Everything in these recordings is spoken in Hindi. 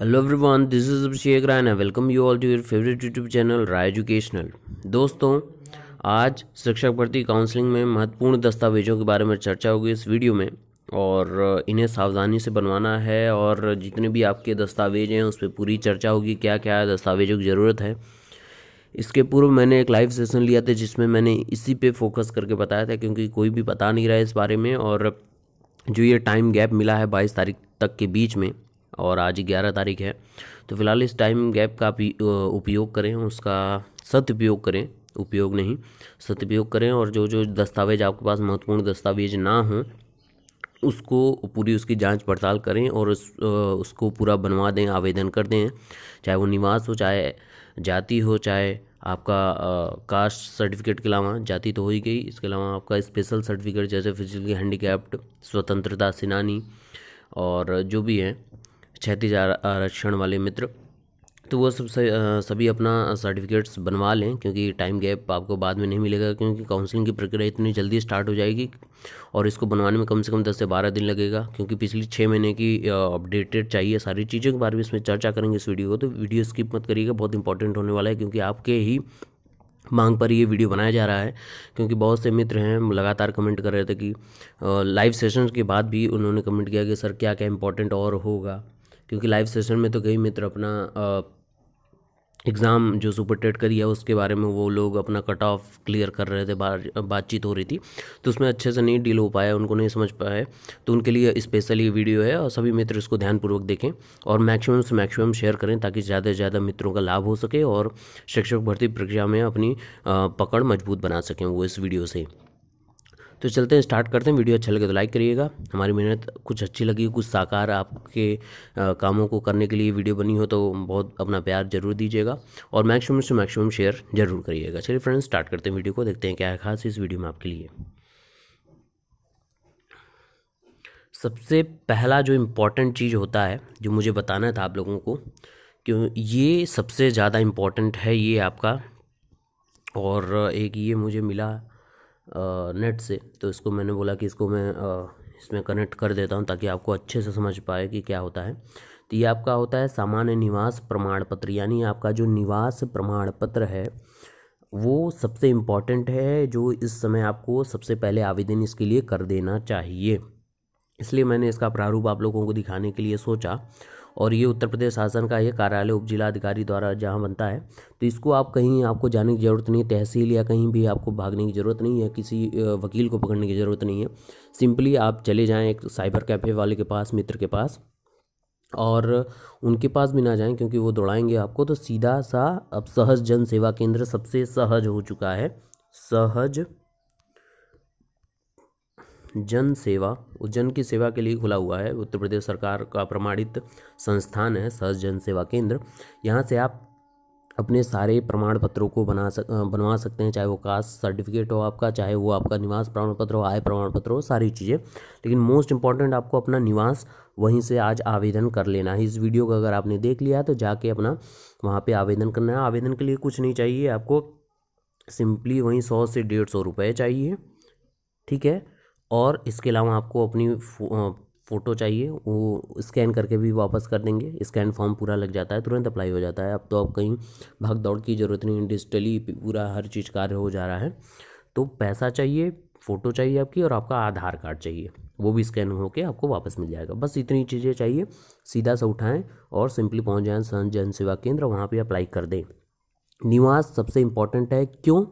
hello everyone this is Abhishek Raina welcome you all to your favourite YouTube channel Rai educational दोस्तों आज शिक्षक भर्ती काउंसलिंग में महत्वपूर्ण दस्तावेजों के बारे में चर्चा होगी इस वीडियो में और इन्हें सावधानी से बनवाना है और जितने भी आपके दस्तावेज हैं उस पर पूरी चर्चा होगी क्या क्या दस्तावेजों की ज़रूरत है इसके पूर्व मैंने एक लाइव सेशन लिया था जिसमें मैंने इसी पे फोकस करके बताया था क्योंकि कोई भी पता नहीं रहा है इस बारे में और जो ये टाइम गैप मिला है बाईस तारीख तक के बीच में और आज ग्यारह तारीख है तो फिलहाल इस टाइम गैप का उपयोग करें उसका सदुपयोग करें उपयोग नहीं सदुपयोग करें और जो जो दस्तावेज आपके पास महत्वपूर्ण दस्तावेज ना हों उसको पूरी उसकी जांच पड़ताल करें और उस, उसको पूरा बनवा दें आवेदन कर दें चाहे वो निवास हो चाहे जाति हो चाहे आपका कास्ट सर्टिफिकेट के अलावा जाति तो हो ही गई इसके अलावा आपका स्पेशल सर्टिफिकेट जैसे फिजिकली हैंडीकैप्ड स्वतंत्रता सेनानी और जो भी हैं क्षतिज आरक्षण वाले मित्र तो वो सब सभी अपना सर्टिफिकेट्स बनवा लें क्योंकि टाइम गैप आपको बाद में नहीं मिलेगा क्योंकि काउंसलिंग की प्रक्रिया इतनी जल्दी स्टार्ट हो जाएगी और इसको बनवाने में कम से कम दस से बारह दिन लगेगा क्योंकि पिछली छः महीने की अपडेटेड चाहिए सारी चीज़ों के बारे में इसमें चर्चा करेंगे इस वीडियो को तो वीडियो स्किप मत करिएगा बहुत इंपॉर्टेंट होने वाला है क्योंकि आपके ही मांग पर ये वीडियो बनाया जा रहा है क्योंकि बहुत से मित्र हैं लगातार कमेंट कर रहे थे कि लाइव सेशन के बाद भी उन्होंने कमेंट किया कि सर क्या क्या इंपॉर्टेंट और होगा क्योंकि लाइव सेशन में तो कई मित्र अपना एग्ज़ाम जो सुपर टेट करी दिया उसके बारे में वो लोग अपना कट ऑफ क्लियर कर रहे थे बातचीत हो रही थी तो उसमें अच्छे से नहीं डील हो पाया उनको नहीं समझ पाया तो उनके लिए स्पेशल ये वीडियो है और सभी मित्र इसको ध्यानपूर्वक देखें और मैक्सिमम से मैक्सिमम शेयर करें ताकि ज़्यादा से ज़्यादा मित्रों का लाभ हो सके और शिक्षक भर्ती प्रक्रिया में अपनी पकड़ मजबूत बना सकें वो इस वीडियो से तो चलते हैं स्टार्ट करते हैं वीडियो अच्छा लगे तो लाइक करिएगा हमारी मेहनत कुछ अच्छी लगी हो कुछ साकार आपके आ, कामों को करने के लिए वीडियो बनी हो तो बहुत अपना प्यार जरूर दीजिएगा और मैक्सिमम से मैक्सिमम शेयर जरूर करिएगा चलिए फ्रेंड्स स्टार्ट करते हैं वीडियो को देखते हैं क्या है खास इस वीडियो में आपके लिए सबसे पहला जो इम्पोर्टेंट चीज़ होता है जो मुझे बताना था आप लोगों को क्यों ये सबसे ज़्यादा इम्पोर्टेंट है ये आपका और एक ये मुझे मिला नेट से तो इसको मैंने बोला कि इसको मैं इसमें कनेक्ट कर देता हूँ ताकि आपको अच्छे से समझ पाए कि क्या होता है तो ये आपका होता है सामान्य निवास प्रमाण पत्र यानी आपका जो निवास प्रमाण पत्र है वो सबसे इम्पॉर्टेंट है जो इस समय आपको सबसे पहले आवेदन इसके लिए कर देना चाहिए इसलिए मैंने इसका प्रारूप आप लोगों को दिखाने के लिए सोचा और ये उत्तर प्रदेश शासन का ये कार्यालय उप जिलाधिकारी द्वारा जहाँ बनता है तो इसको आप कहीं आपको जाने की ज़रूरत नहीं है तहसील या कहीं भी आपको भागने की ज़रूरत नहीं है किसी वकील को पकड़ने की ज़रूरत नहीं है सिंपली आप चले जाएँ एक साइबर कैफ़े वाले के पास मित्र के पास और उनके पास भी ना जाएं क्योंकि वो दौड़ाएंगे आपको तो सीधा सा अब सहज जन सेवा केंद्र सबसे सहज हो चुका है सहज जन सेवा जन की सेवा के लिए खुला हुआ है उत्तर प्रदेश सरकार का प्रमाणित संस्थान है सहज जन सेवा केंद्र यहाँ से आप अपने सारे प्रमाण पत्रों को बना सक बनवा सकते हैं चाहे वो कास्ट सर्टिफिकेट हो आपका चाहे वो आपका निवास प्रमाण पत्र हो आय प्रमाण पत्र हो सारी चीज़ें लेकिन मोस्ट इंपॉर्टेंट आपको अपना निवास वहीं से आज आवेदन कर लेना है इस वीडियो को अगर आपने देख लिया तो जाके अपना वहाँ पे आवेदन करना है आवेदन के लिए कुछ नहीं चाहिए आपको सिंपली वहीं सौ से डेढ़ सौ रुपये चाहिए ठीक है और इसके अलावा आपको अपनी फ़ोटो चाहिए वो स्कैन करके भी वापस कर देंगे स्कैन फॉर्म पूरा लग जाता है तुरंत अप्लाई हो जाता है अब तो अब कहीं भाग दौड़ की ज़रूरत नहीं डिजिटली पूरा हर चीज़ कार्य हो जा रहा है तो पैसा चाहिए फ़ोटो चाहिए आपकी और आपका आधार कार्ड चाहिए वो भी स्कैन होकर आपको वापस मिल जाएगा बस इतनी चीज़ें चाहिए सीधा सा उठाएँ और सिंपली पहुँच जाएँ जन सेवा केंद्र वहाँ पर अप्लाई कर दें निवास सबसे इम्पॉर्टेंट है क्यों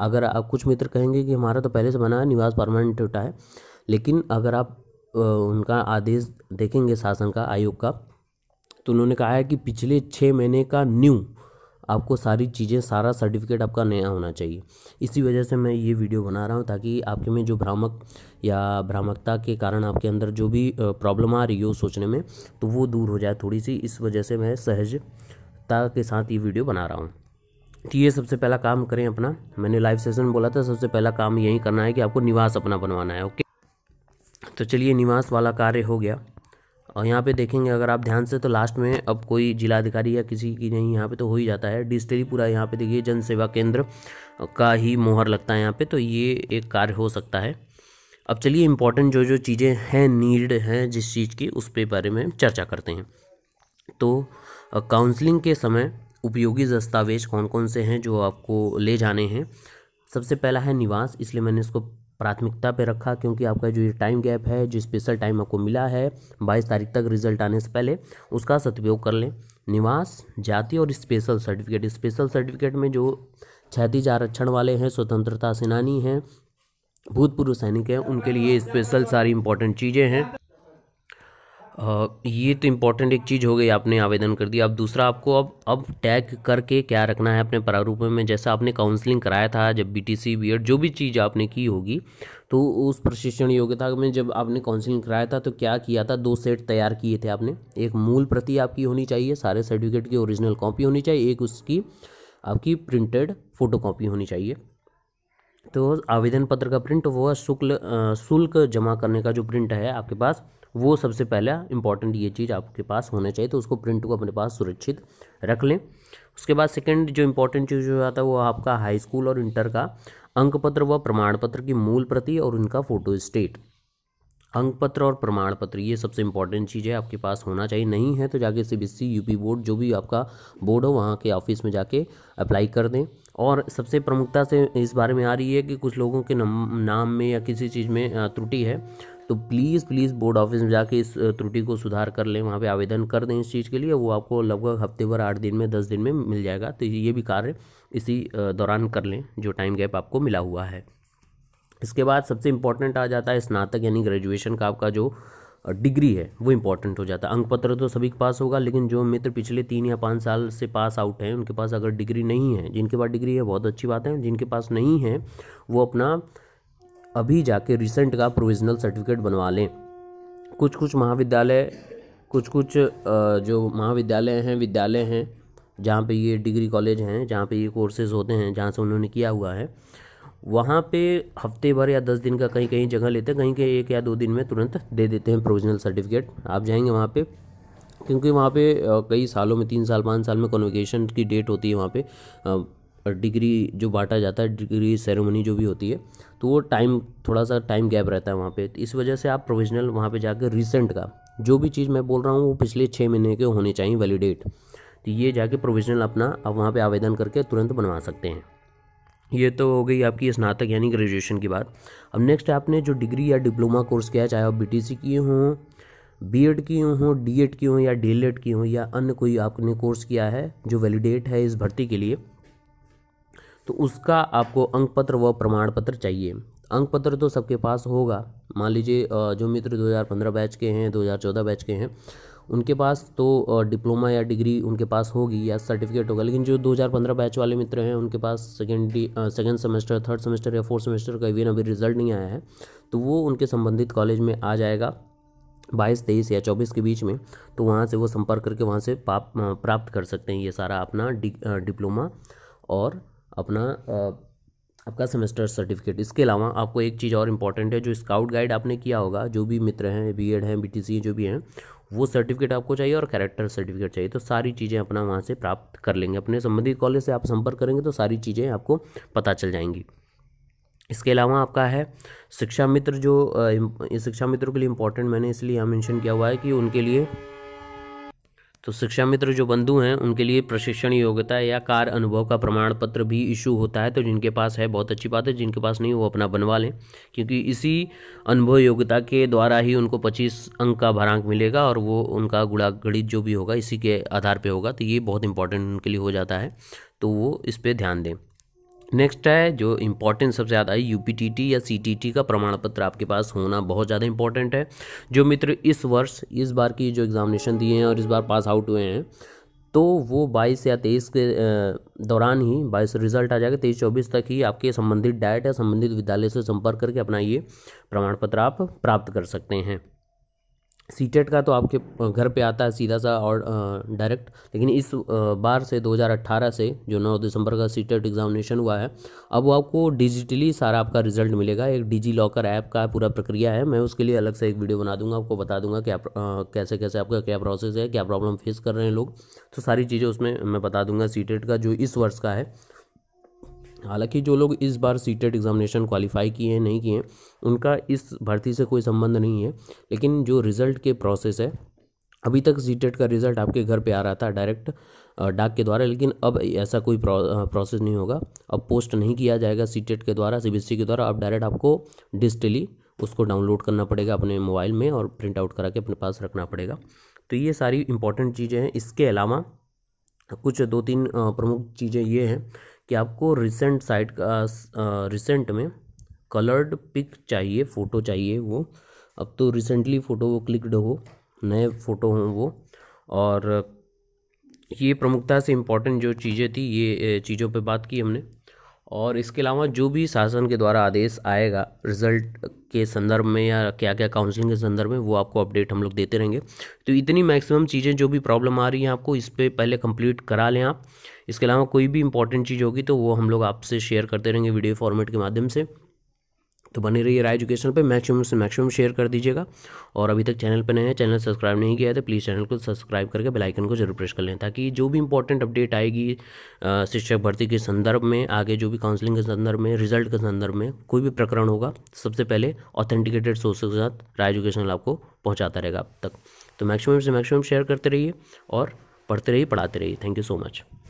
अगर आप कुछ मित्र कहेंगे कि हमारा तो पहले से बना है निवास परमानेंट होता है लेकिन अगर आप उनका आदेश देखेंगे शासन का आयोग का तो उन्होंने कहा है कि पिछले छः महीने का न्यू आपको सारी चीज़ें सारा सर्टिफिकेट आपका नया होना चाहिए इसी वजह से मैं ये वीडियो बना रहा हूँ ताकि आपके में जो भ्रामक या भ्रामकता के कारण आपके अंदर जो भी प्रॉब्लम आ रही हो सोचने में तो वो दूर हो जाए थोड़ी सी इस वजह से मैं सहजता के साथ ये वीडियो बना रहा हूँ तो ये सबसे पहला काम करें अपना मैंने लाइव सेशन बोला था सबसे पहला काम यही करना है कि आपको निवास अपना बनवाना है ओके तो चलिए निवास वाला कार्य हो गया और यहाँ पे देखेंगे अगर आप ध्यान से तो लास्ट में अब कोई जिलाधिकारी या किसी की नहीं यहाँ पे तो हो ही जाता है डिजिटली पूरा यहाँ पे देखिए जन सेवा केंद्र का ही मोहर लगता है यहाँ पे तो ये एक कार्य हो सकता है अब चलिए इम्पोर्टेंट जो जो चीज़ें हैं नीड हैं जिस चीज़ की उस पे बारे में चर्चा करते हैं तो काउंसलिंग के समय उपयोगी दस्तावेज़ कौन कौन से हैं जो आपको ले जाने हैं सबसे पहला है निवास इसलिए मैंने इसको प्राथमिकता पे रखा क्योंकि आपका जो ये टाइम गैप है जो स्पेशल टाइम आपको मिला है बाईस तारीख तक रिजल्ट आने से पहले उसका सदुपयोग कर लें निवास जाति और स्पेशल सर्टिफिकेट स्पेशल सर्टिफिकेट में जो क्षतिज आरक्षण वाले हैं स्वतंत्रता सेनानी हैं भूतपूर्व सैनिक हैं उनके लिए स्पेशल सारी इंपॉर्टेंट चीज़ें हैं ये तो इम्पोर्टेंट एक चीज़ हो गई आपने आवेदन कर दिया अब दूसरा आपको अब अब टैग करके क्या रखना है अपने प्रारूप में जैसा आपने काउंसलिंग कराया था जब B T C B Ed जो भी चीज़ आपने की होगी तो उस प्रशिक्षण योग्यता में जब आपने काउंसलिंग कराया था तो क्या किया था दो सेट तैयार किए थे आपने एक मूल प्रति आपकी होनी चाहिए सारे सर्टिफिकेट की ओरिजिनल कॉपी होनी चाहिए एक उसकी आपकी प्रिंटेड फ़ोटो कॉपी होनी चाहिए तो आवेदन पत्र का प्रिंट वो शुक्ल शुल्क जमा करने का जो प्रिंट है आपके पास वो सबसे पहला इंपॉर्टेंट ये चीज़ आपके पास होना चाहिए तो उसको प्रिंट को अपने पास सुरक्षित रख लें उसके बाद सेकंड जो इम्पोर्टेंट चीज़ हो जाता है वो आपका हाई स्कूल और इंटर का अंक पत्र व प्रमाण पत्र की मूल प्रति और उनका फोटो स्टेट अंक पत्र और प्रमाण पत्र ये सबसे इंपॉर्टेंट चीज़ है आपके पास होना चाहिए नहीं है तो जाके सी बी यूपी बोर्ड जो भी आपका बोर्ड हो वहाँ के ऑफिस में जाके अप्लाई कर दें और सबसे प्रमुखता से इस बारे में आ रही है कि कुछ लोगों के नाम में या किसी चीज़ में त्रुटि है तो प्लीज़ प्लीज़ बोर्ड ऑफिस में जाके इस त्रुटि को सुधार कर लें वहाँ पर आवेदन कर दें इस चीज़ के लिए वो आपको लगभग हफ्ते भर आठ दिन में दस दिन में मिल जाएगा तो ये भी कार्य इसी दौरान कर लें जो टाइम गैप आपको मिला हुआ है इसके बाद सबसे इम्पोर्टेंट आ जाता है स्नातक यानी ग्रेजुएशन का आपका जो डिग्री है वो इम्पॉर्टेंट हो जाता है अंक पत्र तो सभी के पास होगा लेकिन जो मित्र पिछले तीन या पाँच साल से पास आउट हैं उनके पास अगर डिग्री नहीं है जिनके पास डिग्री है बहुत अच्छी बात है जिनके पास नहीं है वो अपना अभी जाके रिसेंट का प्रोविजनल सर्टिफिकेट बनवा लें कुछ कुछ महाविद्यालय कुछ कुछ जो महाविद्यालय हैं विद्यालय हैं जहाँ पे ये डिग्री कॉलेज हैं जहाँ पे ये कोर्सेज होते हैं जहाँ से उन्होंने किया हुआ है वहाँ पे हफ्ते भर या दस दिन का कहीं कहीं जगह लेते हैं कहीं के एक या दो दिन में तुरंत दे देते हैं प्रोविजनल सर्टिफिकेट आप जाएंगे वहाँ पे क्योंकि वहाँ पे कई सालों में तीन साल पाँच साल में कन्वोकेशन की डेट होती है वहाँ पे डिग्री जो बांटा जाता है डिग्री सेरेमनी जो भी होती है तो वो टाइम थोड़ा सा टाइम गैप रहता है वहाँ पे तो इस वजह से आप प्रोविजनल वहाँ पे जाकर रिसेंट का जो भी चीज़ मैं बोल रहा हूँ वो पिछले छः महीने के होने चाहिए वैलिडेट तो ये जाके प्रोविजनल अपना आप वहाँ पर आवेदन करके तुरंत बनवा सकते हैं ये तो हो गई आपकी स्नातक यानी ग्रेजुएशन की बात अब नेक्स्ट आपने जो डिग्री या डिप्लोमा कोर्स किया चाहे आप बी किए हों बी एड किए हों डी एड किए हों या डी एल एड किए हों या अन्य कोई आपने कोर्स किया है जो वैलिडेट है इस भर्ती के लिए तो उसका आपको अंक पत्र व प्रमाण पत्र चाहिए अंक पत्र तो सबके पास होगा मान लीजिए जो मित्र 2015 बैच के हैं 2014 बैच के हैं उनके पास तो डिप्लोमा या डिग्री उनके पास होगी या सर्टिफिकेट होगा लेकिन जो 2015 बैच वाले मित्र हैं उनके पास second second semester third semester या फोर्थ सेमेस्टर का इवन अभी रिजल्ट नहीं आया है तो वो उनके संबंधित कॉलेज में आ जाएगा बाईस तेईस या चौबीस के बीच में तो वहाँ से वो संपर्क करके वहाँ से पाप प्राप्त कर सकते हैं ये सारा अपना डि, डिप्लोमा और अपना आपका सेमेस्टर सर्टिफिकेट इसके अलावा आपको एक चीज़ और इम्पॉर्टेंट है जो स्काउट गाइड आपने किया होगा जो भी मित्र हैं बी एड हैं बी टी सी जो भी हैं वो सर्टिफिकेट आपको चाहिए और कैरेक्टर सर्टिफिकेट चाहिए तो सारी चीज़ें अपना वहाँ से प्राप्त कर लेंगे अपने संबंधित कॉलेज से आप संपर्क करेंगे तो सारी चीज़ें आपको पता चल जाएंगी इसके अलावा आपका है शिक्षा मित्र जो शिक्षा मित्र के लिए इम्पोर्टेंट मैंने इसलिए यहाँ मैंशन किया हुआ है कि उनके लिए तो शिक्षा मित्र जो बंधु हैं उनके लिए प्रशिक्षण योग्यता या कार्य अनुभव का प्रमाण पत्र भी इशू होता है तो जिनके पास है बहुत अच्छी बात है जिनके पास नहीं वो अपना बनवा लें क्योंकि इसी अनुभव योग्यता के द्वारा ही उनको पच्चीस अंक का भारांक मिलेगा और वो उनका गुड़ा गणित जो भी होगा इसी के आधार पर होगा तो ये बहुत इंपॉर्टेंट उनके लिए हो जाता है तो वो इस पर ध्यान दें नेक्स्ट है जो इंपॉर्टेंट सबसे ज़्यादा है यूपीटीटी या सीटीटी का प्रमाण पत्र आपके पास होना बहुत ज़्यादा इंपॉर्टेंट है जो मित्र इस वर्ष इस बार की जो एग्ज़ामिनेशन दिए हैं और इस बार पास आउट हुए हैं तो वो 22 या 23 के दौरान ही 22 रिजल्ट आ जाएगा तेईस चौबीस तक ही आपके संबंधित डाइट या संबंधित विद्यालय से संपर्क करके अपना ये प्रमाण पत्र आप प्राप्त कर सकते हैं सीटेट का तो आपके घर पे आता है सीधा सा और डायरेक्ट लेकिन इस बार से 2018 से जो 9 दिसंबर का सीटेट एग्जामिनेशन हुआ है अब वो आपको डिजिटली सारा आपका रिजल्ट मिलेगा एक डिजी लॉकर ऐप का पूरा प्रक्रिया है मैं उसके लिए अलग से एक वीडियो बना दूंगा आपको बता दूंगा क्या कैसे कैसे आपका क्या प्रोसेस है क्या प्रॉब्लम फेस कर रहे हैं लोग तो सारी चीज़ें उसमें मैं बता दूंगा सीटेट का जो इस वर्ष का है हालांकि जो लोग इस बार सीटेट एग्ज़ामिनेशन क्वालिफाई किए हैं नहीं किए हैं उनका इस भर्ती से कोई संबंध नहीं है लेकिन जो रिज़ल्ट के प्रोसेस है अभी तक सी का रिज़ल्ट आपके घर पे आ रहा था डायरेक्ट डाक के द्वारा लेकिन अब ऐसा कोई प्रोसेस नहीं होगा अब पोस्ट नहीं किया जाएगा सी के द्वारा सी के द्वारा अब डायरेक्ट आपको डिजिटली उसको डाउनलोड करना पड़ेगा अपने मोबाइल में और प्रिंट आउट करा के अपने पास रखना पड़ेगा तो ये सारी इंपॉर्टेंट चीज़ें हैं इसके अलावा कुछ दो तीन प्रमुख चीज़ें ये हैं कि आपको रिसेंट साइट का रिसेंट में कलर्ड पिक चाहिए फ़ोटो चाहिए वो अब तो रिसेंटली फ़ोटो वो क्लिकड हो नए फ़ोटो हों वो और ये प्रमुखता से इम्पॉर्टेंट जो चीज़ें थी ये चीज़ों पे बात की हमने और इसके अलावा जो भी शासन के द्वारा आदेश आएगा रिजल्ट के संदर्भ में या क्या क्या काउंसलिंग के संदर्भ में वो आपको अपडेट हम लोग देते रहेंगे तो इतनी मैक्सिमम चीज़ें जो भी प्रॉब्लम आ रही हैं आपको इस पर पहले कंप्लीट करा लें आप इसके अलावा कोई भी इंपॉर्टेंट चीज़ होगी तो वो हम लोग आपसे शेयर करते रहेंगे वीडियो फॉर्मेट के माध्यम से तो बने रहिए राय एजुकेशन पे मैक्सिमम से मैक्सिमम शेयर कर दीजिएगा और अभी तक चैनल पर नए हैं चैनल सब्सक्राइब नहीं किया है तो प्लीज़ चैनल को सब्सक्राइब करके बेल आइकन को जरूर प्रेस कर लें ताकि जो भी इंपॉर्टेंट अपडेट आएगी शिक्षक भर्ती के संदर्भ में आगे जो भी काउंसलिंग के संदर्भ में रिजल्ट के संदर्भ में कोई भी प्रकरण होगा सबसे पहले ऑथेंटिकेटेड सोर्स के साथ राय एजुकेशन आपको पहुँचाता रहेगा अब तक तो मैक्सिमम से मैक्सिमम शेयर करते रहिए और पढ़ते रहिए पढ़ाते रहिए थैंक यू सो मच